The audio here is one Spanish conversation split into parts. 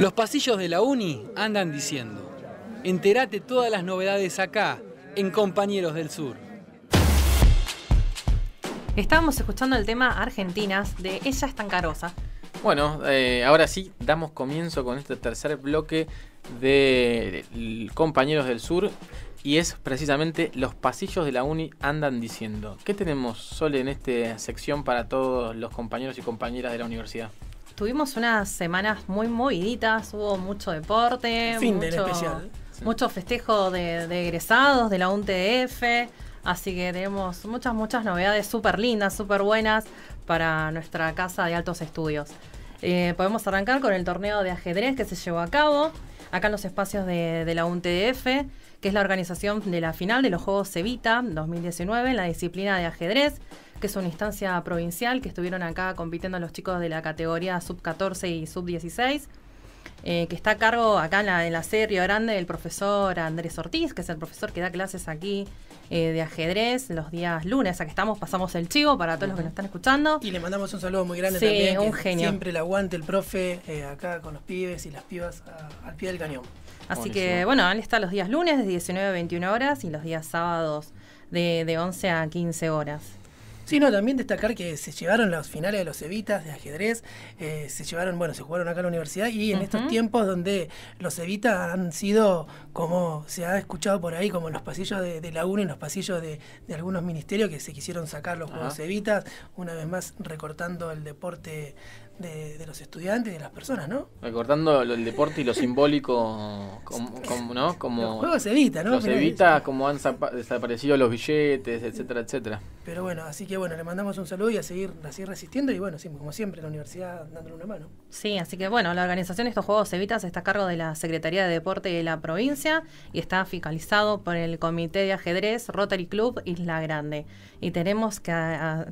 Los pasillos de la Uni andan diciendo, entérate todas las novedades acá, en Compañeros del Sur. Estábamos escuchando el tema Argentinas de Ella es tan carosa. Bueno, eh, ahora sí, damos comienzo con este tercer bloque de Compañeros del Sur y es precisamente los pasillos de la uni andan diciendo. ¿Qué tenemos, Sole, en esta sección para todos los compañeros y compañeras de la universidad? tuvimos unas semanas muy moviditas, hubo mucho deporte, mucho, festejo de, egresados de la UNTF, así que tenemos muchas, muchas novedades súper lindas, súper buenas para nuestra casa de altos estudios. Eh, podemos arrancar con el torneo de ajedrez que se llevó a cabo acá en los espacios de, la UNTF, que es la organización de la final de los Juegos Cevita 2019 en la disciplina de ajedrez que es una instancia provincial, que estuvieron acá compitiendo los chicos de la categoría sub-14 y sub-16. Eh, que está a cargo acá en la, en la Grande del profesor Andrés Ortiz, que es el profesor que da clases aquí eh, de ajedrez los días lunes. Aquí estamos, pasamos el chivo para todos los que nos están escuchando. Y le mandamos un saludo muy grande sí, también. un genio. Siempre le aguante el profe eh, acá con los pibes y las pibas al pie del cañón. Así que, bueno, él está los días lunes de 19 a 21 horas y los días sábados de, de 11 a 15 horas. Sino también destacar que se llevaron las finales de los Evitas de ajedrez, eh, se llevaron, bueno, se jugaron acá en la universidad y en estos tiempos donde los Evitas han sido, como se ha escuchado por ahí, como en los pasillos de, la UNA y los pasillos de, algunos ministerios que se quisieron sacar los ah. Juegos Evitas, una vez más recortando el deporte de, los estudiantes y de las personas, ¿no? Recordando el deporte y lo simbólico, como, ¿no? Como los juegos evita, ¿no? Los evita, como han desaparecido los billetes, etcétera, etcétera. Pero bueno, así que bueno, le mandamos un saludo y a seguir, así resistiendo y bueno, sí, como siempre, la universidad dándole una mano. Sí, así que bueno, la organización de estos Juegos Evitas está a cargo de la Secretaría de Deporte de la provincia y está fiscalizado por el Comité de Ajedrez Rotary Club Isla Grande. Y tenemos que,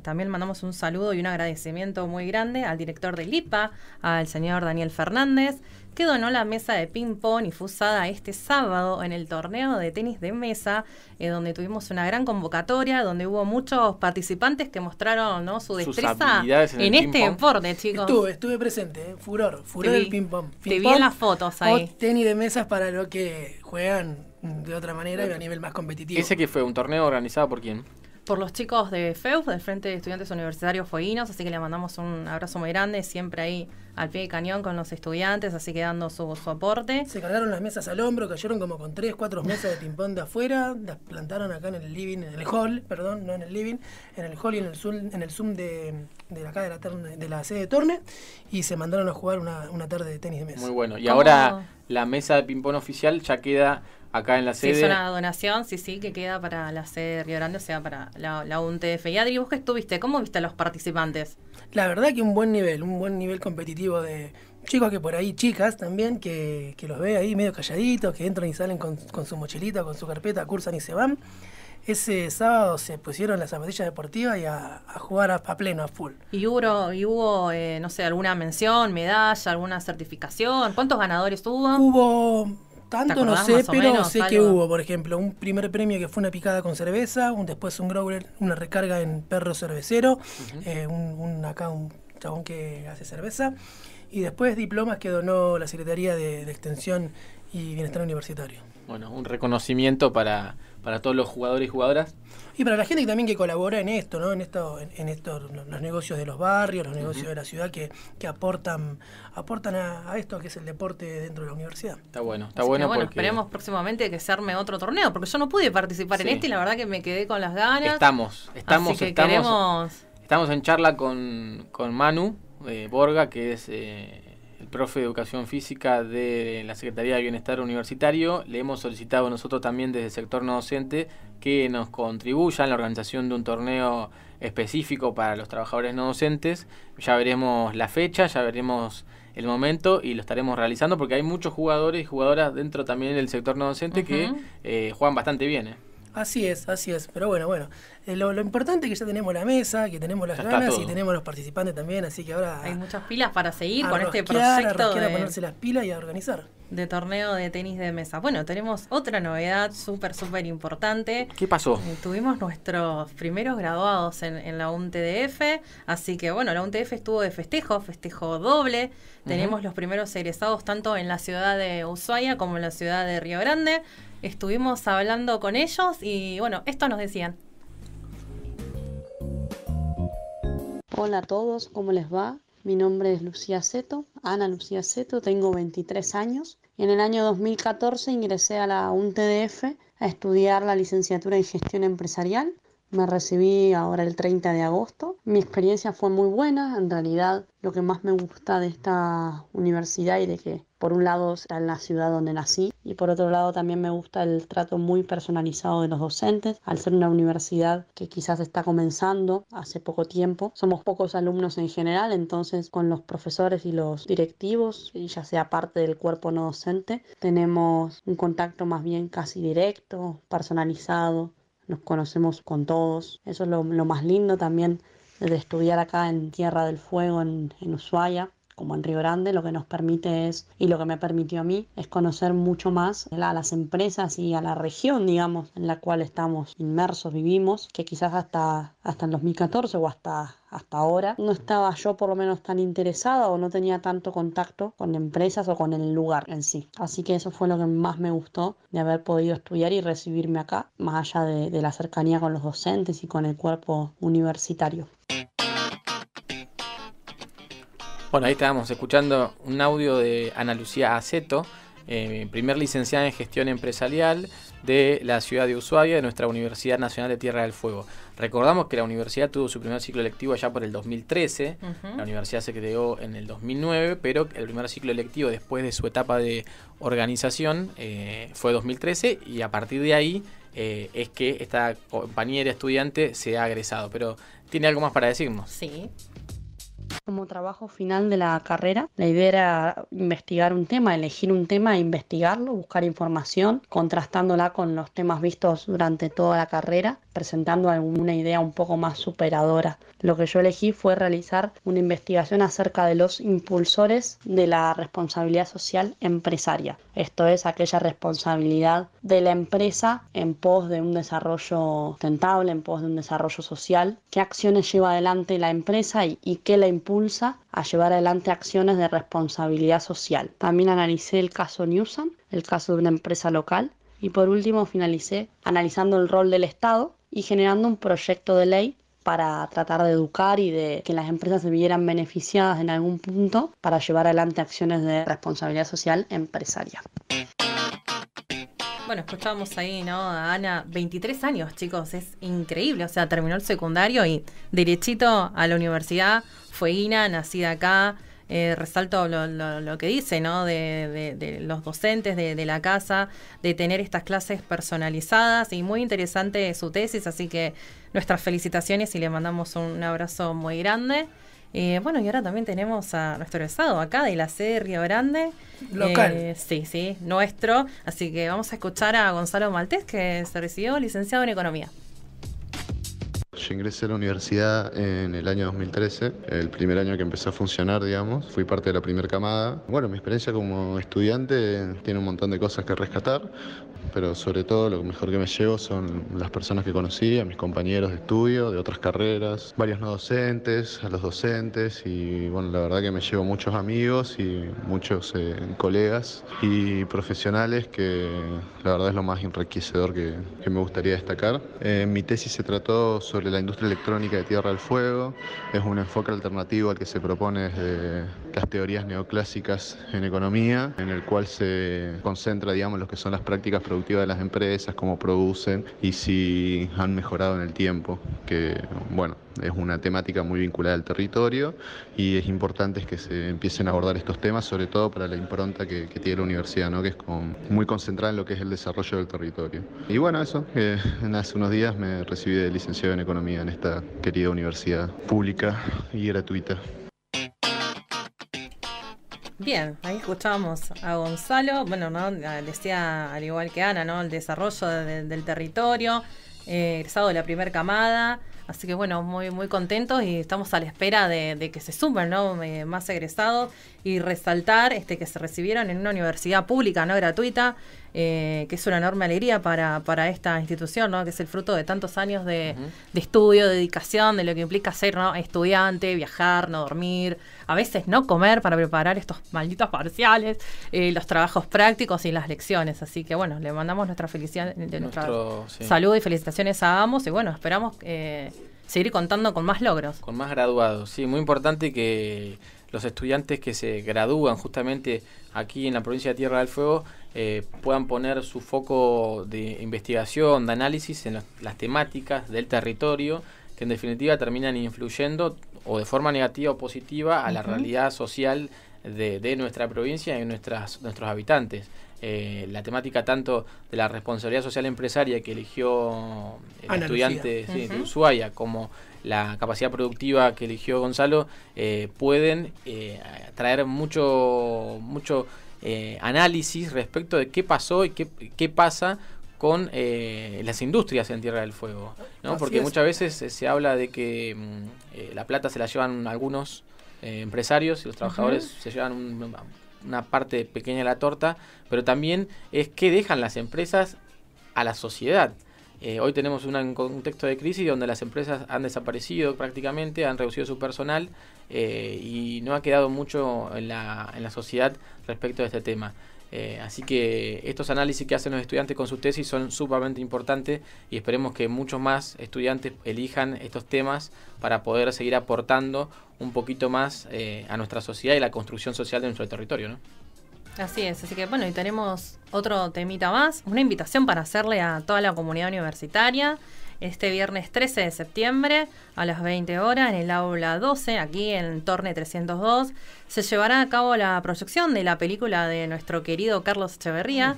también mandamos un saludo y un agradecimiento muy grande al director lipa al señor Daniel Fernández, que donó la mesa de ping-pong y fue usada este sábado en el torneo de tenis de mesa, eh, donde tuvimos una gran convocatoria, donde hubo muchos participantes que mostraron ¿no? su destreza en, este deporte, chicos. Estuve, estuve presente, ¿eh? furor, furor del ping-pong. te vi las fotos ahí. tenis de mesas para los que juegan de otra manera y a nivel más competitivo. ¿Ese que fue un torneo organizado por quién? por los chicos de FEUF, del Frente de Estudiantes Universitarios Fueguinos, así que le mandamos un abrazo muy grande, siempre ahí al pie de cañón con los estudiantes, así que dando su, su aporte. Se cargaron las mesas al hombro, cayeron como con tres, cuatro mesas de ping-pong de afuera, las plantaron acá en el living, en el hall, perdón, no en el living, en el hall y en el Zoom, en el zoom de, acá de la, de la sede de Torne, y se mandaron a jugar una, tarde de tenis de mesa. Muy bueno, y ahora la mesa de ping-pong oficial ya queda acá en la sede. es una donación, sí, sí, que queda para la sede de Río Grande, o sea, para la, UNTF. Y Adri, ¿vos qué estuviste? ¿Cómo viste a los participantes? La verdad que un buen nivel, un buen nivel competitivo de chicos que por ahí, chicas también, que, los ve ahí medio calladitos, que entran y salen con, su mochilita, con su carpeta, cursan y se van. Ese sábado se pusieron las zapatillas deportivas y a, jugar a, pleno, a full. ¿Y hubo, y hubo eh, no sé, alguna mención, medalla, alguna certificación? ¿Cuántos ganadores hubo? Hubo tanto no sé, pero sé que hubo, por ejemplo, un primer premio que fue una picada con cerveza, un, después un growler, una recarga en perro cervecero, eh, un, acá un chabón que hace cerveza, y después diplomas que donó la Secretaría de Extensión y Bienestar Universitario. Bueno, un reconocimiento para para todos los jugadores y jugadoras. Y para la gente también que colabora en esto, ¿no? En esto, en, en los negocios de los barrios, los negocios de la ciudad que, que aportan, aportan a, esto que es el deporte dentro de la universidad. Está bueno, está bueno. bueno, esperemos próximamente que se arme otro torneo, porque yo no pude participar en este y la verdad que me quedé con las ganas. Estamos, estamos, estamos. Estamos en charla con, Manu eh, Borga, que es eh, el profe de Educación Física de la Secretaría de Bienestar Universitario, le hemos solicitado nosotros también desde el sector no docente que nos contribuya en la organización de un torneo específico para los trabajadores no docentes. Ya veremos la fecha, ya veremos el momento y lo estaremos realizando porque hay muchos jugadores y jugadoras dentro también del sector no docente que eh, juegan bastante bien. ¿eh? Así es, así es. Pero bueno, bueno. Eh, lo, importante es que ya tenemos la mesa, que tenemos las ganas y tenemos los participantes también, así que ahora... Hay muchas pilas para seguir con este proyecto. De, ponerse las pilas y organizar. De torneo de tenis de mesa. Bueno, tenemos otra novedad súper, súper importante. ¿Qué pasó? Eh, tuvimos nuestros primeros graduados en, la UNTDF, así que bueno, la UNTDF estuvo de festejo, festejo doble. Tenemos los primeros egresados tanto en la ciudad de Ushuaia como en la ciudad de Río Grande estuvimos hablando con ellos y bueno, esto nos decían. Hola a todos, ¿cómo les va? Mi nombre es Lucía Seto, Ana Lucía Seto, tengo 23 años. En el año 2014 ingresé a la UNTDF a estudiar la licenciatura en gestión empresarial. Me recibí ahora el 30 de agosto. Mi experiencia fue muy buena. En realidad, lo que más me gusta de esta universidad y de que, por un lado, está en la ciudad donde nací y por otro lado, también me gusta el trato muy personalizado de los docentes. Al ser una universidad que quizás está comenzando hace poco tiempo, somos pocos alumnos en general, entonces con los profesores y los directivos, ya sea parte del cuerpo no docente, tenemos un contacto más bien casi directo, personalizado, nos conocemos con todos. Eso es lo, más lindo también de estudiar acá en Tierra del Fuego, en, en Ushuaia, como en Río Grande, lo que nos permite es, y lo que me permitió a mí, es conocer mucho más a las empresas y a la región, digamos, en la cual estamos inmersos, vivimos, que quizás hasta, hasta el 2014 o hasta hasta ahora. No estaba yo por lo menos tan interesada o no tenía tanto contacto con empresas o con el lugar en sí. Así que eso fue lo que más me gustó de haber podido estudiar y recibirme acá, más allá de la cercanía con los docentes y con el cuerpo universitario. Bueno, ahí estábamos escuchando un audio de Ana Lucía Aceto, eh, primer licenciada en gestión empresarial de la ciudad de Ushuaia, de nuestra Universidad Nacional de Tierra del Fuego. Recordamos que la universidad tuvo su primer ciclo electivo allá por el 2013, la universidad se creó en el 2009, pero el primer ciclo electivo después de su etapa de organización eh, fue 2013 y a partir de ahí eh, es que esta compañera estudiante se ha agresado. Pero tiene algo más para decirnos. Sí, como trabajo final de la carrera, la idea era investigar un tema, elegir un tema, investigarlo, buscar información, contrastándola con los temas vistos durante toda la carrera presentando alguna idea un poco más superadora. Lo que yo elegí fue realizar una investigación acerca de los impulsores de la responsabilidad social empresaria. Esto es aquella responsabilidad de la empresa en pos de un desarrollo sustentable, en pos de un desarrollo social. ¿Qué acciones lleva adelante la empresa y, qué la impulsa a llevar adelante acciones de responsabilidad social? También analicé el caso Newsom, el caso de una empresa local y por último finalicé analizando el rol del Estado y generando un proyecto de ley para tratar de educar y de que las empresas se vieran beneficiadas en algún punto para llevar adelante acciones de responsabilidad social empresaria. Bueno, escuchábamos ahí, ¿no? Ana, 23 años, chicos, es increíble. O sea, terminó el secundario y derechito a la universidad. Fue Ina, nacida acá, eh, resalto lo, que dice, ¿no? De, los docentes de, la casa, de tener estas clases personalizadas y muy interesante su tesis, así que nuestras felicitaciones y le mandamos un abrazo muy grande. Eh, bueno, y ahora también tenemos a nuestro estado acá de la sede de Río Grande. Local. Eh, sí, sí, nuestro. Así que vamos a escuchar a Gonzalo Maltés, que se recibió licenciado en Economía. Yo ingresé a la universidad en el año 2013, el primer año que empezó a funcionar, digamos. Fui parte de la primera camada. Bueno, mi experiencia como estudiante tiene un montón de cosas que rescatar, pero sobre todo lo mejor que me llevo son las personas que conocí, a mis compañeros de estudio, de otras carreras, varios no docentes, a los docentes y bueno, la verdad que me llevo muchos amigos y muchos eh, colegas y profesionales que la verdad es lo más enriquecedor que, que me gustaría destacar. Eh, mi tesis se trató sobre la industria electrónica de Tierra del Fuego. Es un enfoque alternativo al que se propone desde las teorías neoclásicas en economía, en el cual se concentra, digamos, lo que son las prácticas productivas de las empresas, cómo producen y si han mejorado en el tiempo, que, bueno, es una temática muy vinculada al territorio y es importante que se empiecen a abordar estos temas, sobre todo para la impronta que, tiene la universidad, que es muy concentrada en lo que es el desarrollo del territorio. Y bueno, eso, hace unos días me recibí de licenciado en Economía en esta querida universidad pública y gratuita. Bien, ahí escuchamos a Gonzalo, bueno, ah, decía al igual que Ana, ¿no? el desarrollo del territorio, eh, egresado de la primera camada, Así que bueno, muy, muy contentos y estamos a la espera de, que se sumen más egresados y resaltar este, que se recibieron en una universidad pública, no gratuita, eh, que es una enorme alegría para, para esta institución, ¿no? que es el fruto de tantos años de, estudio, dedicación, de lo que implica ser ¿no? estudiante, viajar, no dormir a veces no comer para preparar estos malditos parciales, eh, los trabajos prácticos y las lecciones. Así que bueno, le mandamos nuestra felicidad, nuestra salud y felicitaciones a ambos y bueno, esperamos eh, seguir contando con más logros. Con más graduados, sí, muy importante que los estudiantes que se gradúan justamente aquí en la provincia de Tierra del Fuego eh, puedan poner su foco de investigación, de análisis en las temáticas del territorio que en definitiva terminan influyendo o de forma negativa o positiva a la realidad social de, nuestra provincia y nuestras, nuestros habitantes. Eh, la temática tanto de la responsabilidad social empresaria que eligió el eh, estudiante de Ushuaia como la capacidad productiva que eligió Gonzalo eh, pueden traer mucho, mucho análisis respecto de qué pasó y qué, qué pasa con eh, las industrias en Tierra del Fuego, ¿no? porque muchas veces eh, se habla de que mm, eh, la plata se la llevan algunos empresarios y los trabajadores se llevan una parte pequeña de la torta, pero también es que dejan las empresas a la sociedad. hoy tenemos un contexto de crisis donde las empresas han desaparecido prácticamente, han reducido su personal y no ha quedado mucho en la, en la sociedad respecto a este tema. Eh, así que estos análisis que hacen los estudiantes con sus tesis son sumamente importantes y esperemos que muchos más estudiantes elijan estos temas para poder seguir aportando un poquito más eh, a nuestra sociedad y la construcción social de nuestro territorio. Así es, así que bueno, y tenemos otro temita más, una invitación para hacerle a toda la comunidad universitaria este viernes 13 de septiembre a las 20 horas en el aula 12, aquí en Torne 302. Se llevará a cabo la proyección de la película de nuestro querido Carlos Echeverría.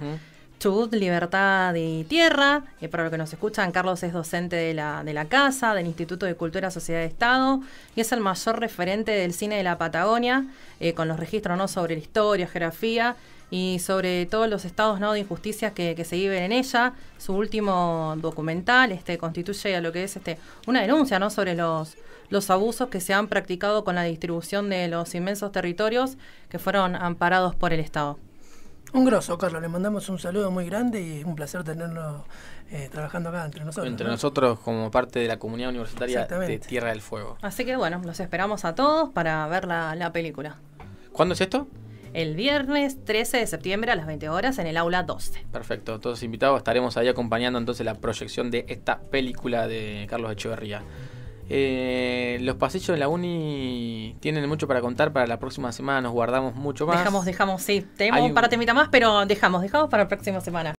Chubut, Libertad y Tierra. Y para los que nos escuchan, Carlos es docente de la, de la Casa, del Instituto de Cultura, Sociedad de Estado, y es el mayor referente del cine de la Patagonia, eh, con los registros ¿no? sobre la historia, geografía y sobre todos los estados ¿no? de injusticias que, se viven en ella. Su último documental este, constituye a lo que es este, una denuncia ¿no? sobre los, los abusos que se han practicado con la distribución de los inmensos territorios que fueron amparados por el Estado. Un grosso, Carlos. Le mandamos un saludo muy grande y un placer tenerlo eh, trabajando acá entre nosotros. Entre nosotros como parte de la comunidad universitaria de Tierra del Fuego. Así que bueno, los esperamos a todos para ver la, la película. ¿Cuándo es esto? el viernes 13 de septiembre a las 20 horas en el aula 12. Perfecto, todos invitados estaremos ahí acompañando entonces la proyección de esta película de Carlos Echeverría. Eh, los pasillos de la uni tienen mucho para contar para la próxima semana, nos guardamos mucho más. Dejamos, dejamos, sí, tenemos un... par de temitas más, pero dejamos, dejamos para la próxima semana.